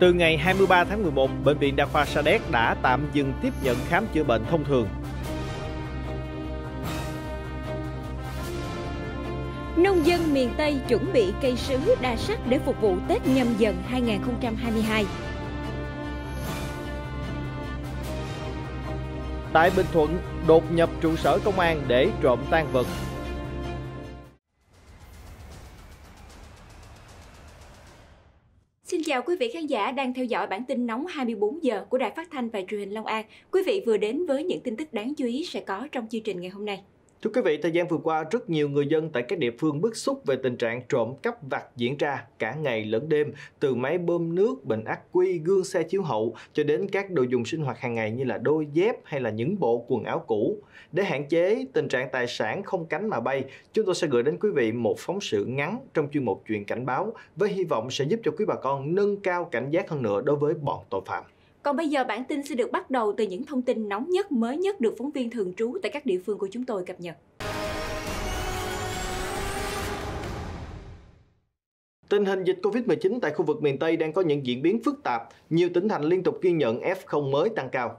Từ ngày 23 tháng 11, Bệnh viện Đa khoa Sa Đéc đã tạm dừng tiếp nhận khám chữa bệnh thông thường. Nông dân miền Tây chuẩn bị cây sứ đa sắc để phục vụ Tết nhâm dần 2022. Tại Bình Thuận, đột nhập trụ sở công an để trộm tan vật, Xin chào quý vị khán giả đang theo dõi bản tin nóng 24 giờ của Đài Phát thanh và Truyền hình Long An. Quý vị vừa đến với những tin tức đáng chú ý sẽ có trong chương trình ngày hôm nay. Thưa quý vị, thời gian vừa qua, rất nhiều người dân tại các địa phương bức xúc về tình trạng trộm cắp vặt diễn ra cả ngày lẫn đêm, từ máy bơm nước, bình ắc quy, gương xe chiếu hậu cho đến các đồ dùng sinh hoạt hàng ngày như là đôi dép hay là những bộ quần áo cũ. Để hạn chế tình trạng tài sản không cánh mà bay, chúng tôi sẽ gửi đến quý vị một phóng sự ngắn trong chuyên mục chuyện cảnh báo với hy vọng sẽ giúp cho quý bà con nâng cao cảnh giác hơn nữa đối với bọn tội phạm. Còn bây giờ bản tin sẽ được bắt đầu từ những thông tin nóng nhất, mới nhất được phóng viên thường trú tại các địa phương của chúng tôi cập nhật. Tình hình dịch COVID-19 tại khu vực miền Tây đang có những diễn biến phức tạp, nhiều tỉnh thành liên tục ghi nhận F0 mới tăng cao.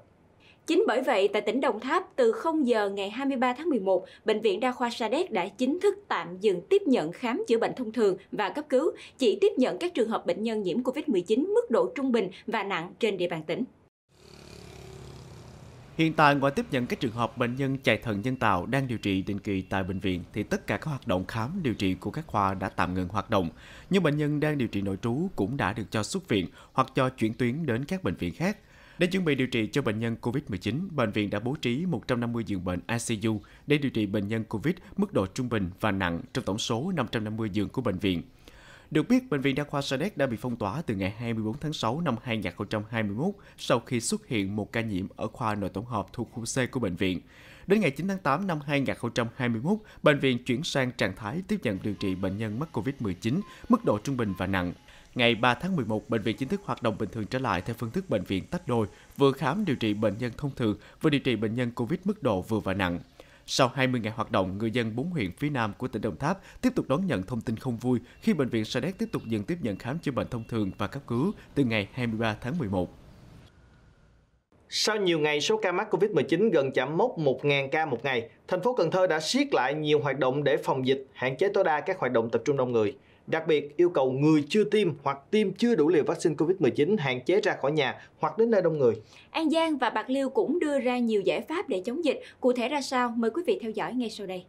Chính bởi vậy, tại tỉnh Đồng Tháp, từ 0 giờ ngày 23 tháng 11, Bệnh viện Đa khoa Sa Đéc đã chính thức tạm dừng tiếp nhận khám chữa bệnh thông thường và cấp cứu, chỉ tiếp nhận các trường hợp bệnh nhân nhiễm COVID-19 mức độ trung bình và nặng trên địa bàn tỉnh. Hiện tại, ngoài tiếp nhận các trường hợp bệnh nhân chạy thận nhân tạo đang điều trị định kỳ tại bệnh viện, thì tất cả các hoạt động khám điều trị của các khoa đã tạm ngừng hoạt động. Những bệnh nhân đang điều trị nội trú cũng đã được cho xuất viện hoặc cho chuyển tuyến đến các bệnh viện khác để chuẩn bị điều trị cho bệnh nhân COVID-19, bệnh viện đã bố trí 150 giường bệnh ICU để điều trị bệnh nhân COVID mức độ trung bình và nặng trong tổng số 550 giường của bệnh viện. Được biết, Bệnh viện Đa khoa Sa Đéc đã bị phong tỏa từ ngày 24 tháng 6 năm 2021 sau khi xuất hiện một ca nhiễm ở khoa nội tổng hợp thuộc khu C của bệnh viện. Đến ngày 9 tháng 8 năm 2021, bệnh viện chuyển sang trạng thái tiếp nhận điều trị bệnh nhân mắc COVID-19 mức độ trung bình và nặng. Ngày 3 tháng 11, bệnh viện chính thức hoạt động bình thường trở lại theo phương thức bệnh viện tách đôi, vừa khám điều trị bệnh nhân thông thường, vừa điều trị bệnh nhân COVID mức độ vừa và nặng. Sau 20 ngày hoạt động, người dân bốn huyện phía Nam của tỉnh Đồng Tháp tiếp tục đón nhận thông tin không vui khi bệnh viện Sa Đéc tiếp tục dừng tiếp nhận khám chữa bệnh thông thường và cấp cứu từ ngày 23 tháng 11. Sau nhiều ngày số ca mắc Covid-19 gần chạm mốc 1.000 ca một ngày, thành phố Cần Thơ đã siết lại nhiều hoạt động để phòng dịch, hạn chế tối đa các hoạt động tập trung đông người. Đặc biệt, yêu cầu người chưa tiêm hoặc tiêm chưa đủ liều vaccine COVID-19 hạn chế ra khỏi nhà hoặc đến nơi đông người. An Giang và Bạc Liêu cũng đưa ra nhiều giải pháp để chống dịch. Cụ thể ra sao? Mời quý vị theo dõi ngay sau đây.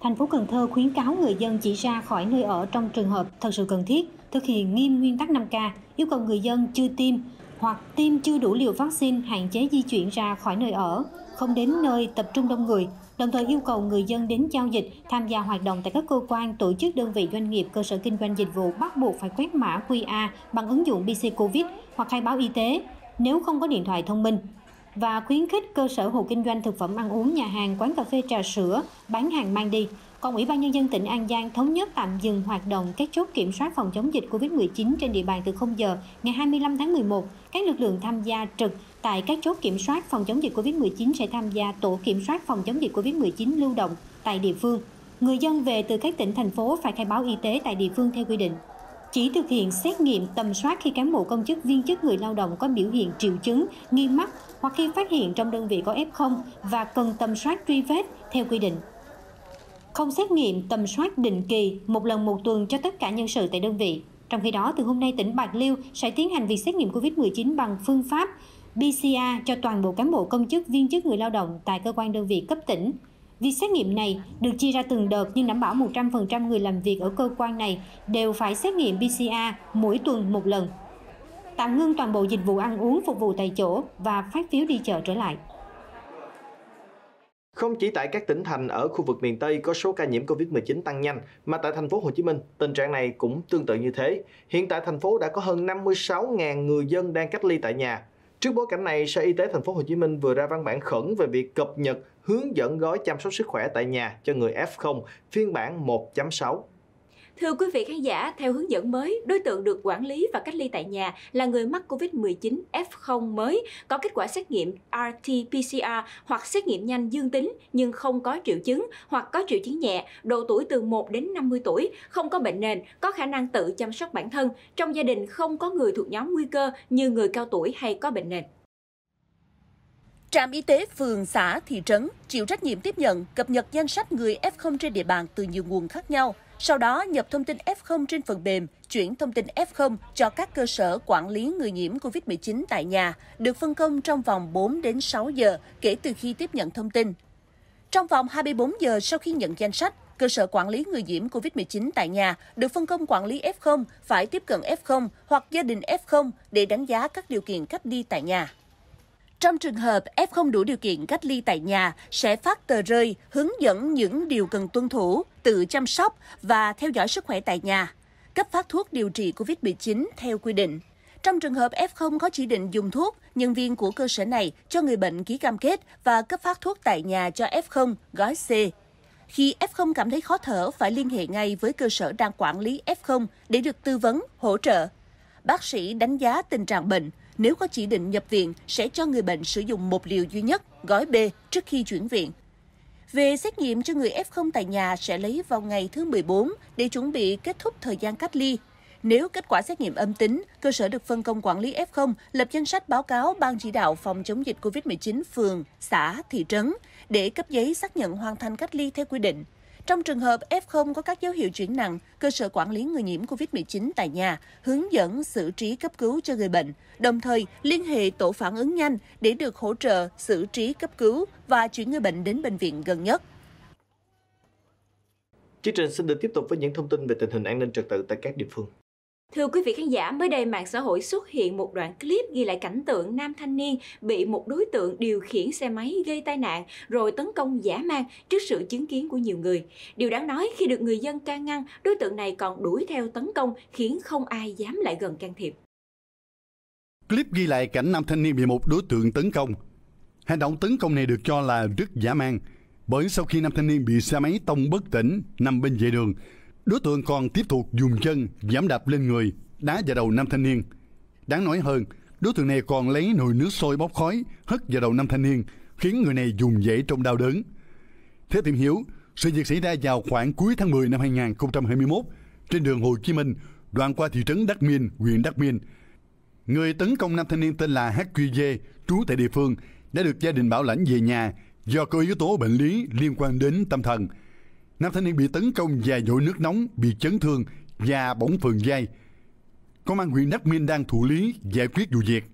Thành phố Cần Thơ khuyến cáo người dân chỉ ra khỏi nơi ở trong trường hợp thật sự cần thiết, thực hiện nghiêm nguyên tắc 5K, yêu cầu người dân chưa tiêm hoặc tiêm chưa đủ liều vaccine hạn chế di chuyển ra khỏi nơi ở, không đến nơi tập trung đông người, đồng thời yêu cầu người dân đến giao dịch, tham gia hoạt động tại các cơ quan, tổ chức đơn vị doanh nghiệp, cơ sở kinh doanh dịch vụ bắt buộc phải quét mã QR bằng ứng dụng BC Covid hoặc khai báo y tế nếu không có điện thoại thông minh và khuyến khích cơ sở hộ kinh doanh thực phẩm ăn uống, nhà hàng, quán cà phê, trà sữa bán hàng mang đi. Còn Ủy ban Nhân dân tỉnh An Giang thống nhất tạm dừng hoạt động các chốt kiểm soát phòng chống dịch COVID-19 trên địa bàn từ 0 giờ ngày 25 tháng 11. Các lực lượng tham gia trực Tại các chốt kiểm soát phòng chống dịch COVID-19 sẽ tham gia tổ kiểm soát phòng chống dịch COVID-19 lưu động tại địa phương. Người dân về từ các tỉnh, thành phố phải khai báo y tế tại địa phương theo quy định. Chỉ thực hiện xét nghiệm tầm soát khi cán bộ công chức viên chức người lao động có biểu hiện triệu chứng, nghi mắc hoặc khi phát hiện trong đơn vị có F0 và cần tầm soát truy vết theo quy định. Không xét nghiệm tầm soát định kỳ một lần một tuần cho tất cả nhân sự tại đơn vị. Trong khi đó, từ hôm nay tỉnh Bạc Liêu sẽ tiến hành việc xét nghiệm COVID-19 bằng phương pháp PCR cho toàn bộ cán bộ công chức, viên chức người lao động tại cơ quan đơn vị cấp tỉnh. Việc xét nghiệm này được chia ra từng đợt nhưng đảm bảo 100% người làm việc ở cơ quan này đều phải xét nghiệm PCR mỗi tuần một lần. Tạm ngưng toàn bộ dịch vụ ăn uống phục vụ tại chỗ và phát phiếu đi chợ trở lại. Không chỉ tại các tỉnh thành ở khu vực miền Tây có số ca nhiễm Covid-19 tăng nhanh, mà tại thành phố Hồ Chí Minh, tình trạng này cũng tương tự như thế. Hiện tại thành phố đã có hơn 56.000 người dân đang cách ly tại nhà Trước bối cảnh này, Sở Y tế thành phố Hồ Chí Minh vừa ra văn bản khẩn về việc cập nhật hướng dẫn gói chăm sóc sức khỏe tại nhà cho người F0 phiên bản 1.6 Thưa quý vị khán giả, theo hướng dẫn mới, đối tượng được quản lý và cách ly tại nhà là người mắc COVID-19 F0 mới có kết quả xét nghiệm RT-PCR hoặc xét nghiệm nhanh dương tính nhưng không có triệu chứng hoặc có triệu chứng nhẹ, độ tuổi từ 1 đến 50 tuổi, không có bệnh nền, có khả năng tự chăm sóc bản thân, trong gia đình không có người thuộc nhóm nguy cơ như người cao tuổi hay có bệnh nền. Trạm y tế phường, xã, thị trấn chịu trách nhiệm tiếp nhận, cập nhật danh sách người F0 trên địa bàn từ nhiều nguồn khác nhau – sau đó nhập thông tin F0 trên phần mềm, chuyển thông tin F0 cho các cơ sở quản lý người nhiễm COVID-19 tại nhà, được phân công trong vòng 4 đến 6 giờ kể từ khi tiếp nhận thông tin. Trong vòng 24 giờ sau khi nhận danh sách, cơ sở quản lý người nhiễm COVID-19 tại nhà được phân công quản lý F0 phải tiếp cận F0 hoặc gia đình F0 để đánh giá các điều kiện cách ly tại nhà. Trong trường hợp F không đủ điều kiện cách ly tại nhà, sẽ phát tờ rơi hướng dẫn những điều cần tuân thủ, tự chăm sóc và theo dõi sức khỏe tại nhà, cấp phát thuốc điều trị COVID-19 theo quy định. Trong trường hợp F0 có chỉ định dùng thuốc, nhân viên của cơ sở này cho người bệnh ký cam kết và cấp phát thuốc tại nhà cho F0 gói C. Khi F0 cảm thấy khó thở, phải liên hệ ngay với cơ sở đang quản lý F0 để được tư vấn, hỗ trợ bác sĩ đánh giá tình trạng bệnh. Nếu có chỉ định nhập viện, sẽ cho người bệnh sử dụng một liều duy nhất, gói B, trước khi chuyển viện. Về xét nghiệm cho người F0 tại nhà sẽ lấy vào ngày thứ 14 để chuẩn bị kết thúc thời gian cách ly. Nếu kết quả xét nghiệm âm tính, cơ sở được phân công quản lý F0 lập danh sách báo cáo Ban chỉ đạo phòng chống dịch COVID-19 phường, xã, thị trấn để cấp giấy xác nhận hoàn thành cách ly theo quy định. Trong trường hợp F0 có các dấu hiệu chuyển nặng, cơ sở quản lý người nhiễm COVID-19 tại nhà hướng dẫn xử trí cấp cứu cho người bệnh, đồng thời liên hệ tổ phản ứng nhanh để được hỗ trợ xử trí cấp cứu và chuyển người bệnh đến bệnh viện gần nhất. Chương trình xin được tiếp tục với những thông tin về tình hình an ninh trật tự tại các địa phương. Thưa quý vị khán giả, mới đây mạng xã hội xuất hiện một đoạn clip ghi lại cảnh tượng nam thanh niên bị một đối tượng điều khiển xe máy gây tai nạn rồi tấn công giả mang trước sự chứng kiến của nhiều người. Điều đáng nói khi được người dân can ngăn, đối tượng này còn đuổi theo tấn công khiến không ai dám lại gần can thiệp. Clip ghi lại cảnh nam thanh niên bị một đối tượng tấn công. Hành động tấn công này được cho là rất giả mang bởi sau khi nam thanh niên bị xe máy tông bất tỉnh nằm bên vệ đường, Đối tượng còn tiếp tục dùng chân giảm đạp lên người, đá vào đầu nam thanh niên. Đáng nói hơn, đối tượng này còn lấy nồi nước sôi bốc khói hất vào đầu nam thanh niên, khiến người này dùng dãy trong đau đớn. Theo tìm hiểu, sự việc xảy ra vào khoảng cuối tháng 10 năm 2021 trên đường Hồ Chí Minh, đoạn qua thị trấn Đắc Miên, huyện Đắc Miên. Người tấn công nam thanh niên tên là HQG, trú tại địa phương, đã được gia đình bảo lãnh về nhà do có yếu tố bệnh lý liên quan đến tâm thần nam thanh niên bị tấn công và dội nước nóng, bị chấn thương và bỏng phường dây. Công an huyện Đắk Minh đang thụ lý giải quyết vụ việc.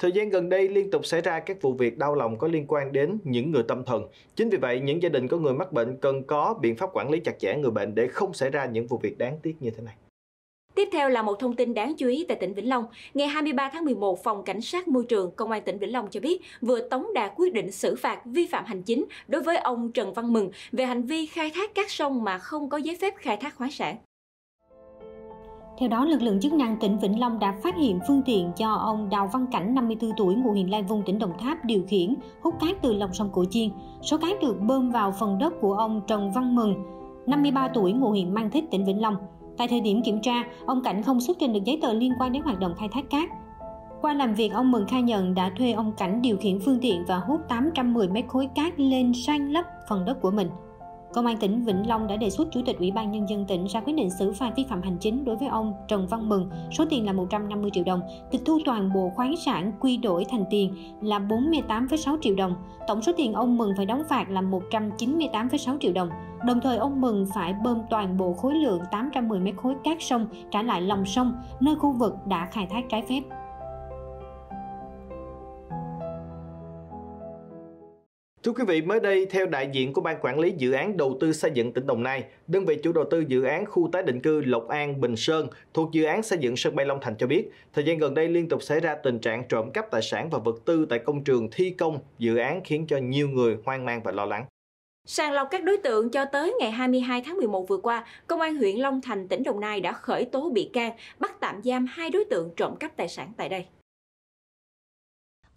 Thời gian gần đây liên tục xảy ra các vụ việc đau lòng có liên quan đến những người tâm thần. Chính vì vậy, những gia đình có người mắc bệnh cần có biện pháp quản lý chặt chẽ người bệnh để không xảy ra những vụ việc đáng tiếc như thế này. Tiếp theo là một thông tin đáng chú ý tại tỉnh Vĩnh Long. Ngày 23 tháng 11, Phòng Cảnh sát Môi trường Công an tỉnh Vĩnh Long cho biết vừa tống đạt quyết định xử phạt vi phạm hành chính đối với ông Trần Văn Mừng về hành vi khai thác các sông mà không có giấy phép khai thác khoáng sản. Theo đó, lực lượng chức năng tỉnh Vĩnh Long đã phát hiện phương tiện do ông Đào Văn Cảnh, 54 tuổi, ngụ huyện Lai Vung, tỉnh Đồng Tháp điều khiển, hút cát từ lòng sông Cổ Chiên. Số cát được bơm vào phần đất của ông Trần Văn Mừng, 53 tuổi, ngụ huyện Mang Thích, tỉnh Vĩnh Long. Tại thời điểm kiểm tra, ông Cảnh không xuất trình được giấy tờ liên quan đến hoạt động khai thác cát. Qua làm việc, ông Mừng khai nhận đã thuê ông Cảnh điều khiển phương tiện và hút 810 mét khối cát lên san lấp phần đất của mình. Công an tỉnh Vĩnh Long đã đề xuất Chủ tịch Ủy ban Nhân dân tỉnh ra quyết định xử phạt vi phạm hành chính đối với ông Trần Văn Mừng, số tiền là 150 triệu đồng, tịch thu toàn bộ khoáng sản quy đổi thành tiền là 48,6 triệu đồng. Tổng số tiền ông Mừng phải đóng phạt là 198,6 triệu đồng. Đồng thời ông Mừng phải bơm toàn bộ khối lượng 810 mét khối cát sông trả lại lòng sông, nơi khu vực đã khai thác trái phép. Thưa quý vị, mới đây, theo đại diện của Ban Quản lý Dự án Đầu tư xây dựng tỉnh Đồng Nai, đơn vị chủ đầu tư dự án khu tái định cư Lộc An, Bình Sơn thuộc dự án xây dựng sân bay Long Thành cho biết, thời gian gần đây liên tục xảy ra tình trạng trộm cắp tài sản và vật tư tại công trường thi công dự án khiến cho nhiều người hoang mang và lo lắng. Sàng lọc các đối tượng cho tới ngày 22 tháng 11 vừa qua, Công an huyện Long Thành, tỉnh Đồng Nai đã khởi tố bị can, bắt tạm giam hai đối tượng trộm cắp tài sản tại đây.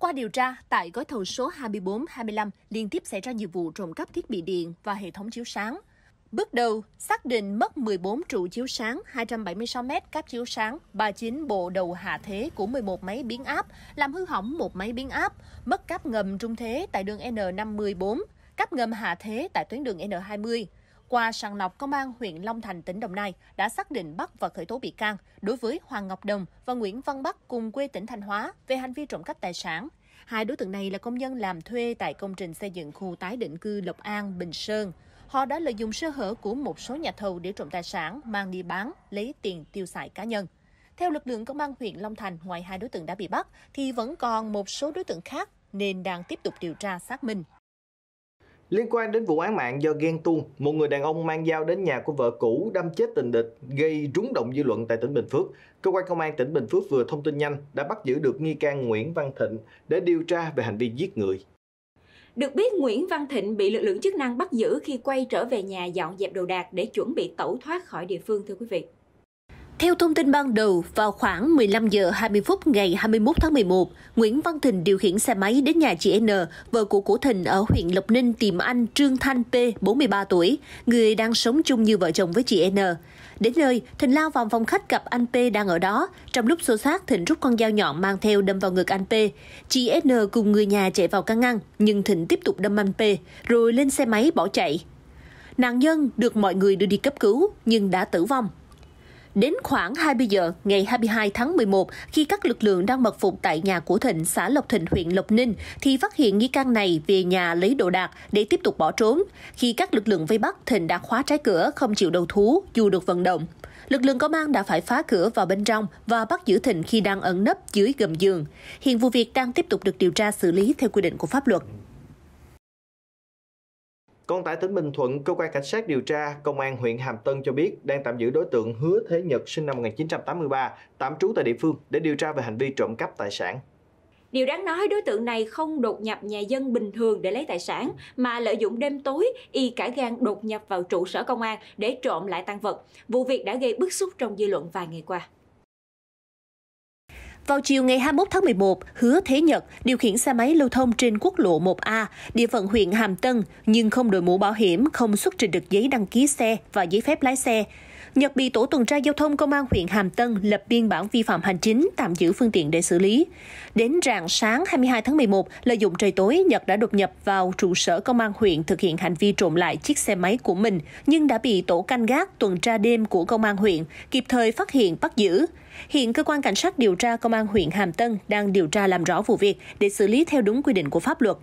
Qua điều tra, tại gói thầu số 24-25 liên tiếp xảy ra nhiều vụ trộm cắp thiết bị điện và hệ thống chiếu sáng. Bước đầu, xác định mất 14 trụ chiếu sáng, 276 m cáp chiếu sáng, 39 bộ đầu hạ thế của 11 máy biến áp, làm hư hỏng một máy biến áp, mất cáp ngầm trung thế tại đường N54, cáp ngầm hạ thế tại tuyến đường N20. Qua sàng lọc, Công an huyện Long Thành, tỉnh Đồng Nai đã xác định bắt và khởi tố bị can đối với Hoàng Ngọc Đồng và Nguyễn Văn Bắc cùng quê tỉnh Thanh Hóa về hành vi trộm cắp tài sản. Hai đối tượng này là công nhân làm thuê tại công trình xây dựng khu tái định cư Lộc An, Bình Sơn. Họ đã lợi dụng sơ hở của một số nhà thầu để trộm tài sản, mang đi bán, lấy tiền tiêu xài cá nhân. Theo lực lượng công an huyện Long Thành, ngoài hai đối tượng đã bị bắt, thì vẫn còn một số đối tượng khác nên đang tiếp tục điều tra xác minh. Liên quan đến vụ án mạng do ghen tuông, một người đàn ông mang dao đến nhà của vợ cũ đâm chết tình địch gây rúng động dư luận tại tỉnh Bình Phước. Cơ quan công an tỉnh Bình Phước vừa thông tin nhanh đã bắt giữ được nghi can Nguyễn Văn Thịnh để điều tra về hành vi giết người. Được biết, Nguyễn Văn Thịnh bị lực lượng chức năng bắt giữ khi quay trở về nhà dọn dẹp đồ đạc để chuẩn bị tẩu thoát khỏi địa phương thưa quý vị. Theo thông tin ban đầu, vào khoảng 15 giờ 20 phút ngày 21 tháng 11, Nguyễn Văn Thịnh điều khiển xe máy đến nhà chị N, vợ của Cổ Thịnh ở huyện Lộc Ninh tìm anh Trương Thanh P, 43 tuổi, người đang sống chung như vợ chồng với chị N. Đến nơi, Thịnh lao vào phòng khách gặp anh P đang ở đó. Trong lúc xô xát, Thịnh rút con dao nhọn mang theo đâm vào ngực anh P. Chị N cùng người nhà chạy vào căn ngăn, nhưng Thịnh tiếp tục đâm anh P, rồi lên xe máy bỏ chạy. Nạn nhân được mọi người đưa đi cấp cứu, nhưng đã tử vong. Đến khoảng 20 giờ ngày 22 tháng 11, khi các lực lượng đang mật phục tại nhà của Thịnh, xã Lộc Thịnh, huyện Lộc Ninh, thì phát hiện nghi can này về nhà lấy đồ đạc để tiếp tục bỏ trốn. Khi các lực lượng vây bắt, Thịnh đã khóa trái cửa, không chịu đầu thú dù được vận động. Lực lượng công an đã phải phá cửa vào bên trong và bắt giữ Thịnh khi đang ẩn nấp dưới gầm giường. Hiện vụ việc đang tiếp tục được điều tra xử lý theo quy định của pháp luật. Còn tại tỉnh Bình Thuận, cơ quan cảnh sát điều tra công an huyện Hàm Tân cho biết đang tạm giữ đối tượng Hứa Thế Nhật sinh năm 1983, tạm trú tại địa phương để điều tra về hành vi trộm cắp tài sản. Điều đáng nói đối tượng này không đột nhập nhà dân bình thường để lấy tài sản mà lợi dụng đêm tối y cả gan đột nhập vào trụ sở công an để trộm lại tăng vật. Vụ việc đã gây bức xúc trong dư luận vài ngày qua. Vào chiều ngày 21 tháng 11, Hứa Thế Nhật điều khiển xe máy lưu thông trên quốc lộ 1A, địa phận huyện Hàm Tân, nhưng không đội mũ bảo hiểm, không xuất trình được giấy đăng ký xe và giấy phép lái xe. Nhật bị tổ tuần tra giao thông công an huyện Hàm Tân lập biên bản vi phạm hành chính, tạm giữ phương tiện để xử lý. Đến rạng sáng 22 tháng 11, lợi dụng trời tối, Nhật đã đột nhập vào trụ sở công an huyện thực hiện hành vi trộm lại chiếc xe máy của mình, nhưng đã bị tổ canh gác tuần tra đêm của công an huyện kịp thời phát hiện bắt giữ. Hiện cơ quan cảnh sát điều tra công an huyện Hàm Tân đang điều tra làm rõ vụ việc để xử lý theo đúng quy định của pháp luật.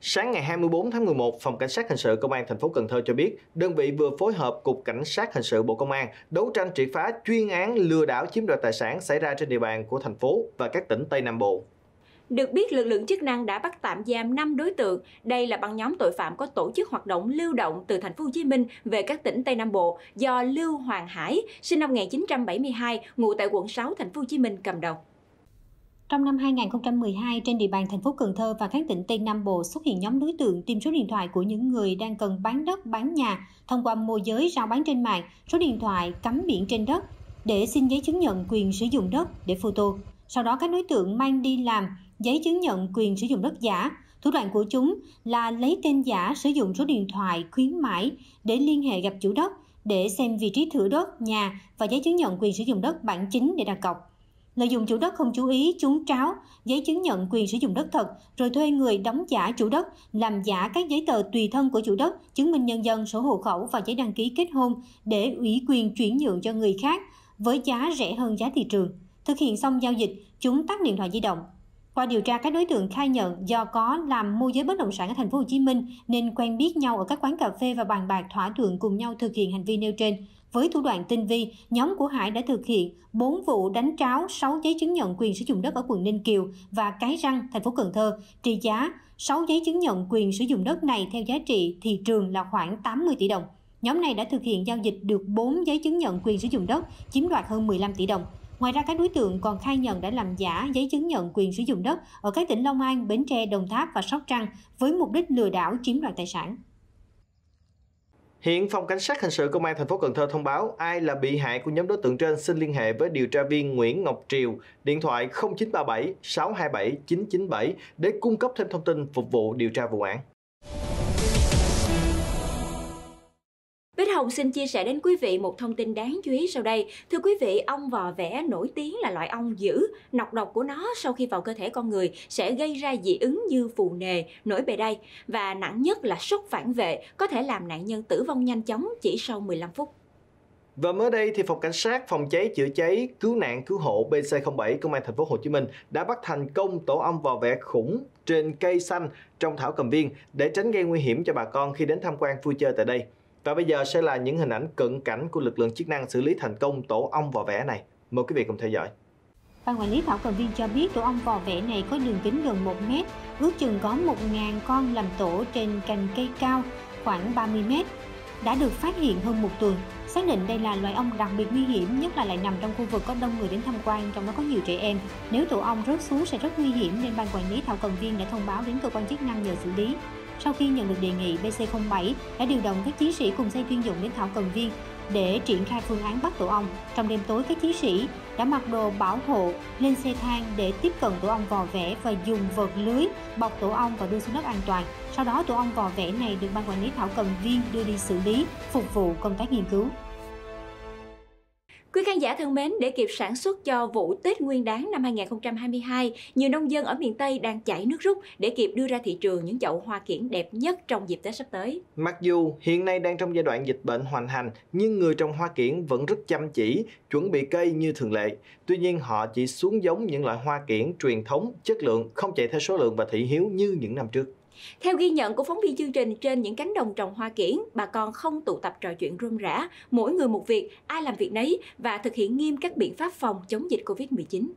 Sáng ngày 24 tháng 11, Phòng Cảnh sát hình sự Công an thành phố Cần Thơ cho biết, đơn vị vừa phối hợp Cục Cảnh sát hình sự Bộ Công an đấu tranh triệt phá chuyên án lừa đảo chiếm đoạt tài sản xảy ra trên địa bàn của thành phố và các tỉnh Tây Nam Bộ. Được biết, lực lượng chức năng đã bắt tạm giam 5 đối tượng. Đây là băng nhóm tội phạm có tổ chức hoạt động lưu động từ thành phố Hồ Chí Minh về các tỉnh Tây Nam Bộ do Lưu Hoàng Hải, sinh năm 1972, ngụ tại quận 6 thành phố Hồ Chí Minh cầm đầu. Trong năm 2012, trên địa bàn thành phố Cần Thơ và các tỉnh Tây Nam Bộ xuất hiện nhóm đối tượng tìm số điện thoại của những người đang cần bán đất, bán nhà thông qua môi giới rao bán trên mạng, số điện thoại cắm biển trên đất để xin giấy chứng nhận quyền sử dụng đất để photo. Sau đó các đối tượng mang đi làm, giấy chứng nhận quyền sử dụng đất giả. Thủ đoạn của chúng là lấy tên giả sử dụng số điện thoại khuyến mãi để liên hệ gặp chủ đất để xem vị trí thửa đất, nhà và giấy chứng nhận quyền sử dụng đất bản chính để đặt cọc. Lợi dụng chủ đất không chú ý, chúng tráo giấy chứng nhận quyền sử dụng đất thật, rồi thuê người đóng giả chủ đất, làm giả các giấy tờ tùy thân của chủ đất, chứng minh nhân dân, sổ hộ khẩu và giấy đăng ký kết hôn để ủy quyền chuyển nhượng cho người khác với giá rẻ hơn giá thị trường. Thực hiện xong giao dịch, chúng tắt điện thoại di động, qua điều tra, các đối tượng khai nhận do có làm môi giới bất động sản ở thành phố Hồ Chí Minh nên quen biết nhau ở các quán cà phê và bàn bạc thỏa thuận cùng nhau thực hiện hành vi nêu trên. Với thủ đoạn tinh vi, nhóm của Hải đã thực hiện 4 vụ đánh tráo 6 giấy chứng nhận quyền sử dụng đất ở quận Ninh Kiều và Cái Răng, thành phố Cần Thơ, trị giá 6 giấy chứng nhận quyền sử dụng đất này theo giá trị thị trường là khoảng 80 tỷ đồng. Nhóm này đã thực hiện giao dịch được 4 giấy chứng nhận quyền sử dụng đất, chiếm đoạt hơn 15 tỷ đồng. Ngoài ra các đối tượng còn khai nhận đã làm giả giấy chứng nhận quyền sử dụng đất ở các tỉnh Long An, Bến Tre, Đồng Tháp và Sóc Trăng với mục đích lừa đảo chiếm đoạt tài sản. Hiện phòng cảnh sát hình sự công an thành phố Cần Thơ thông báo ai là bị hại của nhóm đối tượng trên xin liên hệ với điều tra viên Nguyễn Ngọc Triều, điện thoại 0937 627 997 để cung cấp thêm thông tin phục vụ điều tra vụ án. Hồng xin chia sẻ đến quý vị một thông tin đáng chú ý sau đây. Thưa quý vị, ong vò vẽ nổi tiếng là loại ong dữ. Nọc độc của nó sau khi vào cơ thể con người sẽ gây ra dị ứng như phù nề, nổi bề đây và nặng nhất là sốc phản vệ, có thể làm nạn nhân tử vong nhanh chóng chỉ sau 15 phút. Và mới đây thì phòng cảnh sát phòng cháy chữa cháy cứu nạn cứu hộ BC07 công an thành phố Hồ Chí Minh đã bắt thành công tổ ong vò vẽ khủng trên cây xanh trong thảo cầm viên để tránh gây nguy hiểm cho bà con khi đến tham quan vui chơi tại đây. Và bây giờ sẽ là những hình ảnh cận cảnh của lực lượng chức năng xử lý thành công tổ ong vò vẽ này. Mời quý vị cùng theo dõi. Ban quản lý thảo cầm viên cho biết tổ ong vò vẽ này có đường kính gần 1 mét, ước chừng có 1.000 con làm tổ trên cành cây cao khoảng 30 mét. Đã được phát hiện hơn một tuần, xác định đây là loài ong đặc biệt nguy hiểm, nhất là lại nằm trong khu vực có đông người đến tham quan, trong đó có nhiều trẻ em. Nếu tổ ong rớt xuống sẽ rất nguy hiểm nên ban quản lý thảo cầm viên đã thông báo đến cơ quan chức năng nhờ xử lý sau khi nhận được đề nghị, BC07 đã điều động các chiến sĩ cùng xe chuyên dụng đến Thảo Cầm Viên để triển khai phương án bắt tổ ong. Trong đêm tối, các chiến sĩ đã mặc đồ bảo hộ lên xe thang để tiếp cận tổ ong vò vẽ và dùng vật lưới bọc tổ ong và đưa xuống đất an toàn. Sau đó, tổ ong vò vẽ này được ban quản lý Thảo Cầm Viên đưa đi xử lý, phục vụ công tác nghiên cứu. Quý khán giả thân mến, để kịp sản xuất cho vụ Tết Nguyên đán năm 2022, nhiều nông dân ở miền Tây đang chảy nước rút để kịp đưa ra thị trường những chậu hoa kiển đẹp nhất trong dịp Tết sắp tới. Mặc dù hiện nay đang trong giai đoạn dịch bệnh hoành hành, nhưng người trồng hoa kiển vẫn rất chăm chỉ, chuẩn bị cây như thường lệ. Tuy nhiên họ chỉ xuống giống những loại hoa kiển truyền thống, chất lượng, không chạy theo số lượng và thị hiếu như những năm trước. Theo ghi nhận của phóng viên chương trình, trên những cánh đồng trồng hoa kiển, bà con không tụ tập trò chuyện rôm rã, mỗi người một việc, ai làm việc nấy và thực hiện nghiêm các biện pháp phòng chống dịch COVID-19.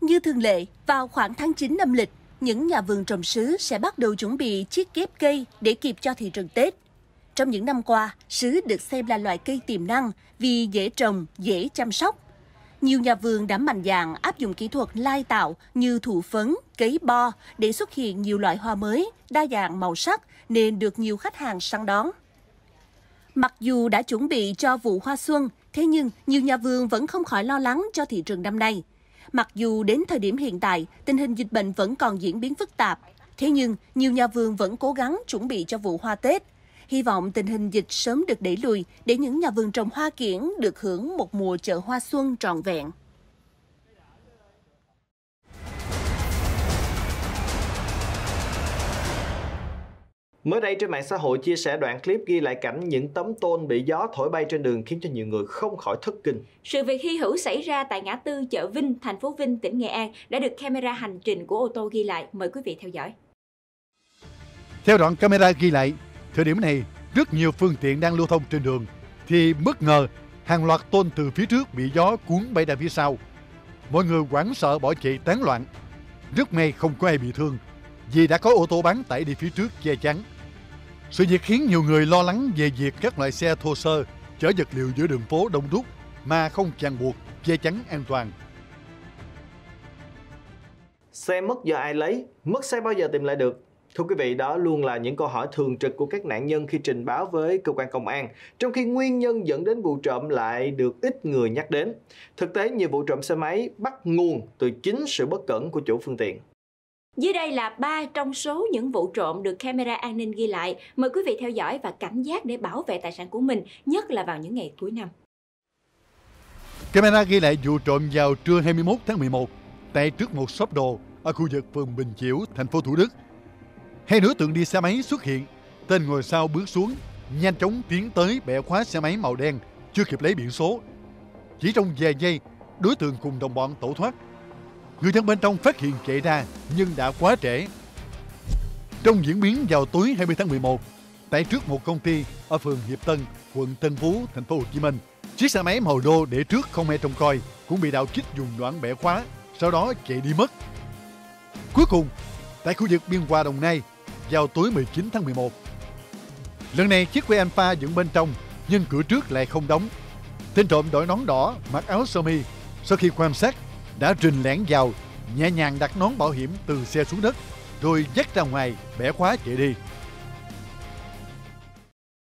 Như thường lệ, vào khoảng tháng 9 năm lịch, những nhà vườn trồng sứ sẽ bắt đầu chuẩn bị chiếc ghép cây để kịp cho thị trường Tết. Trong những năm qua, sứ được xem là loại cây tiềm năng vì dễ trồng, dễ chăm sóc nhiều nhà vườn đã mạnh dạn áp dụng kỹ thuật lai tạo như thụ phấn, cấy bo để xuất hiện nhiều loại hoa mới, đa dạng màu sắc nên được nhiều khách hàng săn đón. Mặc dù đã chuẩn bị cho vụ hoa xuân, thế nhưng nhiều nhà vườn vẫn không khỏi lo lắng cho thị trường năm nay. Mặc dù đến thời điểm hiện tại, tình hình dịch bệnh vẫn còn diễn biến phức tạp, thế nhưng nhiều nhà vườn vẫn cố gắng chuẩn bị cho vụ hoa Tết – Hy vọng tình hình dịch sớm được đẩy lùi để những nhà vườn trồng hoa kiển được hưởng một mùa chợ hoa xuân trọn vẹn. Mới đây trên mạng xã hội chia sẻ đoạn clip ghi lại cảnh những tấm tôn bị gió thổi bay trên đường khiến cho nhiều người không khỏi thất kinh. Sự việc hy hữu xảy ra tại ngã tư chợ Vinh, thành phố Vinh, tỉnh Nghệ An đã được camera hành trình của ô tô ghi lại. Mời quý vị theo dõi. Theo đoạn camera ghi lại, Thời điểm này, rất nhiều phương tiện đang lưu thông trên đường thì bất ngờ hàng loạt tôn từ phía trước bị gió cuốn bay ra phía sau. Mọi người hoảng sợ bỏ chạy tán loạn. Rất may không có ai bị thương vì đã có ô tô bán tải đi phía trước che chắn. Sự việc khiến nhiều người lo lắng về việc các loại xe thô sơ chở vật liệu giữa đường phố đông đúc mà không chàng buộc che chắn an toàn. Xe mất giờ ai lấy, mất xe bao giờ tìm lại được Thưa quý vị, đó luôn là những câu hỏi thường trực của các nạn nhân khi trình báo với cơ quan công an, trong khi nguyên nhân dẫn đến vụ trộm lại được ít người nhắc đến. Thực tế, nhiều vụ trộm xe máy bắt nguồn từ chính sự bất cẩn của chủ phương tiện. Dưới đây là ba trong số những vụ trộm được camera an ninh ghi lại. Mời quý vị theo dõi và cảnh giác để bảo vệ tài sản của mình, nhất là vào những ngày cuối năm. Camera ghi lại vụ trộm vào trưa 21 tháng 11 tại trước một shop đồ ở khu vực phường Bình Chiểu, thành phố Thủ Đức Hai đối tượng đi xe máy xuất hiện. Tên ngồi sau bước xuống, nhanh chóng tiến tới bẻ khóa xe máy màu đen, chưa kịp lấy biển số. Chỉ trong vài giây, đối tượng cùng đồng bọn tẩu thoát. Người dân bên trong phát hiện chạy ra nhưng đã quá trễ. Trong diễn biến vào tối 20 tháng 11, tại trước một công ty ở phường Hiệp Tân, quận Tân Phú, thành phố Hồ Chí Minh, chiếc xe máy màu đô để trước không ai trông coi cũng bị đạo kích dùng đoạn bẻ khóa, sau đó chạy đi mất. Cuối cùng, tại khu vực biên hòa Đồng Nai, vào tối 19 tháng 11. Lần này chiếc que Alpha dựng bên trong nhưng cửa trước lại không đóng. Tên trộm đội nón đỏ mặc áo sơ mi sau khi quan sát đã rình lẻn vào nhẹ nhàng đặt nón bảo hiểm từ xe xuống đất rồi dắt ra ngoài bẻ khóa chạy đi.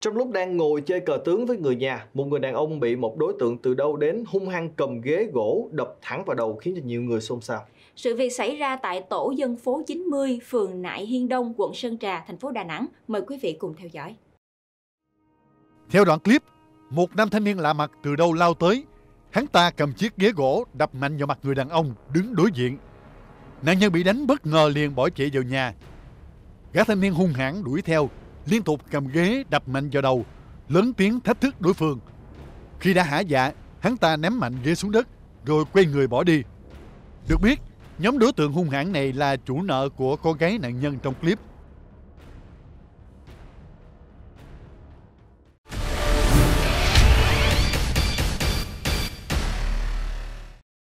Trong lúc đang ngồi chơi cờ tướng với người nhà, một người đàn ông bị một đối tượng từ đâu đến hung hăng cầm ghế gỗ đập thẳng vào đầu khiến cho nhiều người xôn xao. Sự việc xảy ra tại tổ dân phố 90, phường Nại Hiên Đông, quận Sơn Trà, thành phố Đà Nẵng. Mời quý vị cùng theo dõi. Theo đoạn clip, một nam thanh niên lạ mặt từ đâu lao tới. Hắn ta cầm chiếc ghế gỗ đập mạnh vào mặt người đàn ông đứng đối diện. Nạn nhân bị đánh bất ngờ liền bỏ chạy vào nhà. Gã thanh niên hung hãn đuổi theo, liên tục cầm ghế đập mạnh vào đầu, lớn tiếng thách thức đối phương. Khi đã hả dạ, hắn ta ném mạnh ghế xuống đất rồi quay người bỏ đi. Được biết, Nhóm đối tượng hung hãn này là chủ nợ của cô gái nạn nhân trong clip.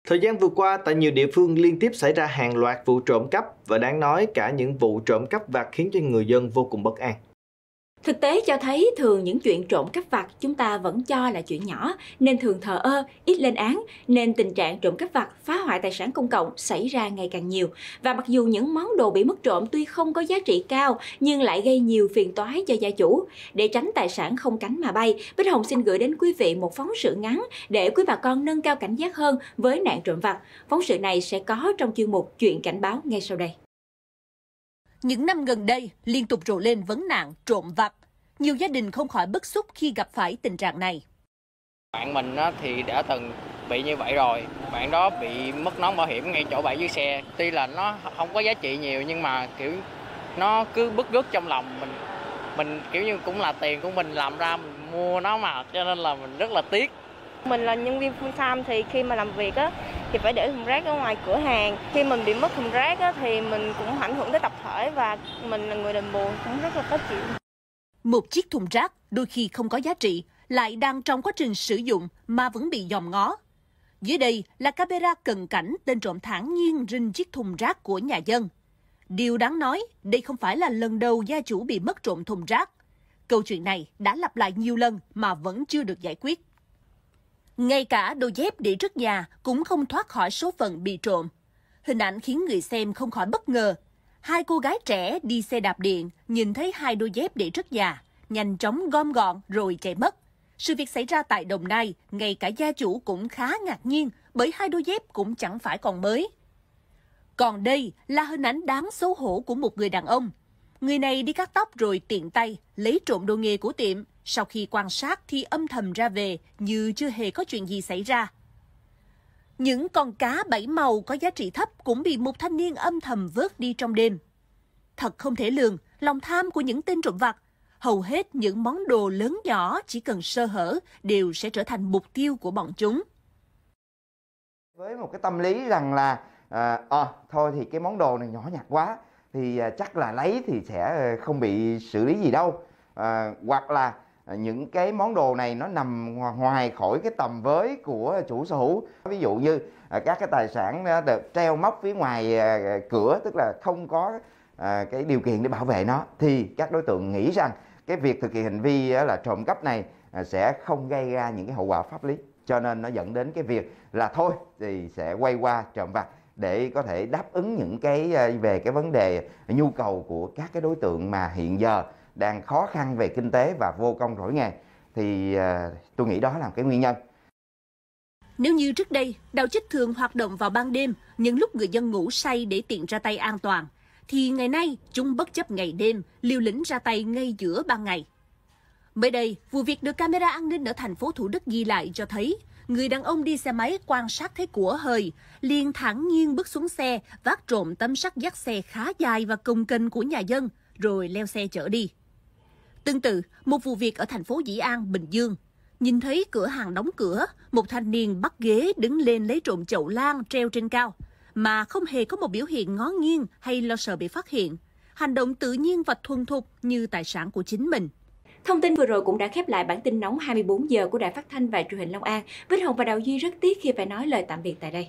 Thời gian vừa qua, tại nhiều địa phương liên tiếp xảy ra hàng loạt vụ trộm cắp và đáng nói cả những vụ trộm cắp vặt khiến cho người dân vô cùng bất an. Thực tế cho thấy thường những chuyện trộm cắp vặt chúng ta vẫn cho là chuyện nhỏ nên thường thờ ơ, ít lên án nên tình trạng trộm cắp vặt, phá hoại tài sản công cộng xảy ra ngày càng nhiều. Và mặc dù những món đồ bị mất trộm tuy không có giá trị cao nhưng lại gây nhiều phiền toái cho gia chủ. Để tránh tài sản không cánh mà bay, Bích Hồng xin gửi đến quý vị một phóng sự ngắn để quý bà con nâng cao cảnh giác hơn với nạn trộm vặt. Phóng sự này sẽ có trong chương mục chuyện cảnh báo ngay sau đây. Những năm gần đây, liên tục rộ lên vấn nạn trộm vặt. Nhiều gia đình không khỏi bức xúc khi gặp phải tình trạng này. Bạn mình thì đã từng bị như vậy rồi. Bạn đó bị mất nón bảo hiểm ngay chỗ bãi dưới xe. Tuy là nó không có giá trị nhiều nhưng mà kiểu nó cứ bức rứt trong lòng mình. Mình kiểu như cũng là tiền của mình làm ra mình mua nó mà cho nên là mình rất là tiếc. Mình là nhân viên full time thì khi mà làm việc á thì phải để thùng rác ở ngoài cửa hàng khi mình bị mất thùng rác thì mình cũng ảnh hưởng tới tập thể và mình là người đền bù cũng rất là khó chịu một chiếc thùng rác đôi khi không có giá trị lại đang trong quá trình sử dụng mà vẫn bị dòm ngó dưới đây là camera cận cảnh tên trộm thản nhiên rinh chiếc thùng rác của nhà dân điều đáng nói đây không phải là lần đầu gia chủ bị mất trộm thùng rác câu chuyện này đã lặp lại nhiều lần mà vẫn chưa được giải quyết ngay cả đôi dép để trước nhà cũng không thoát khỏi số phận bị trộm. Hình ảnh khiến người xem không khỏi bất ngờ. Hai cô gái trẻ đi xe đạp điện, nhìn thấy hai đôi dép để trước nhà, nhanh chóng gom gọn rồi chạy mất. Sự việc xảy ra tại Đồng Nai, ngay cả gia chủ cũng khá ngạc nhiên bởi hai đôi dép cũng chẳng phải còn mới. Còn đây là hình ảnh đáng xấu hổ của một người đàn ông. Người này đi cắt tóc rồi tiện tay lấy trộm đồ nghề của tiệm, sau khi quan sát thì âm thầm ra về như chưa hề có chuyện gì xảy ra. Những con cá bảy màu có giá trị thấp cũng bị một thanh niên âm thầm vớt đi trong đêm. Thật không thể lường, lòng tham của những tên trộm vặt. Hầu hết những món đồ lớn nhỏ chỉ cần sơ hở đều sẽ trở thành mục tiêu của bọn chúng. Với một cái tâm lý rằng là à, à, thôi thì cái món đồ này nhỏ nhặt quá thì à, chắc là lấy thì sẽ ờ, không bị xử lý gì đâu à, hoặc là À, những cái món đồ này nó nằm ngoài khỏi cái tầm với của chủ sở hữu ví dụ như à, các cái tài sản được treo móc phía ngoài à, cửa tức là không có cái điều kiện để bảo vệ nó thì các đối tượng nghĩ rằng cái việc thực hiện hành vi là trộm cắp này sẽ không gây ra những cái hậu quả pháp lý cho nên nó dẫn đến cái việc là thôi thì sẽ quay qua trộm vặt để có thể đáp ứng những cái về cái vấn đề nhu cầu của các cái đối tượng mà hiện giờ đang khó khăn về kinh tế và vô công rỗi nghề thì ờ, tôi nghĩ đó là cái nguyên nhân. Nếu như trước đây, đào chích thường hoạt động vào ban đêm, những lúc người dân ngủ say để tiện ra tay an toàn, thì ngày nay chúng bất chấp ngày đêm, liều lĩnh ra tay ngay giữa ban ngày. Mới đây, vụ việc được camera an ninh ở thành phố Thủ Đức ghi lại cho thấy người đàn ông đi xe máy quan sát thấy của hơi, liền thẳng nhiên bước xuống xe, vác trộm tấm sắt dắt xe khá dài và công kênh của nhà dân, rồi leo xe chở đi. Tương tự, một vụ việc ở thành phố Dĩ An, Bình Dương. Nhìn thấy cửa hàng đóng cửa, một thanh niên bắt ghế đứng lên lấy trộm chậu lan treo trên cao, mà không hề có một biểu hiện ngó nghiêng hay lo sợ bị phát hiện. Hành động tự nhiên và thuần thục như tài sản của chính mình. Thông tin vừa rồi cũng đã khép lại bản tin nóng 24 giờ của Đài Phát Thanh và Truyền hình Long An. Vích Hồng và Đào Duy rất tiếc khi phải nói lời tạm biệt tại đây.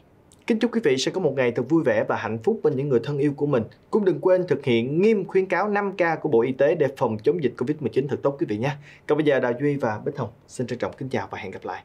Kính chúc quý vị sẽ có một ngày thật vui vẻ và hạnh phúc bên những người thân yêu của mình. Cũng đừng quên thực hiện nghiêm khuyến cáo 5K của Bộ Y tế để phòng chống dịch Covid-19 thật tốt quý vị nhé. Còn bây giờ Đào Duy và Bích Hồng xin trân trọng kính chào và hẹn gặp lại.